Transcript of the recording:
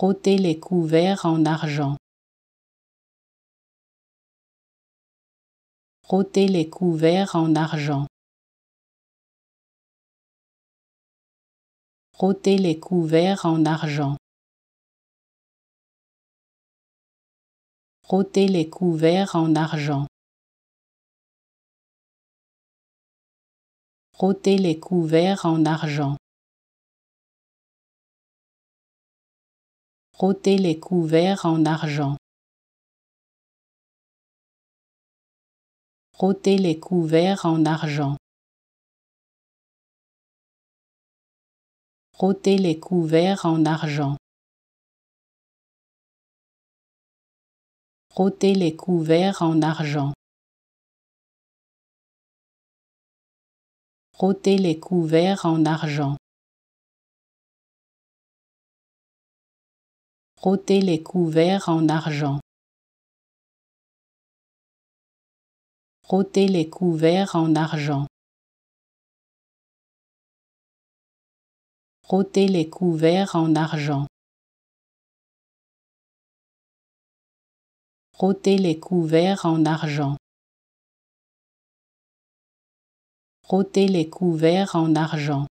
frotter les couverts en argent. Frotter les couverts en argent. Frotter les couverts en argent. Frotter les couverts en argent. Frotter les couverts en argent. frotter les couverts en argent. Frotter les couverts en argent. Frotter les couverts en argent. Frotter les couverts en argent. les couverts en argent. Frottez les couverts en argent. Frottez les couverts en argent. Frottez les couverts en argent. Frottez les couverts en argent. Frottez les couverts en argent.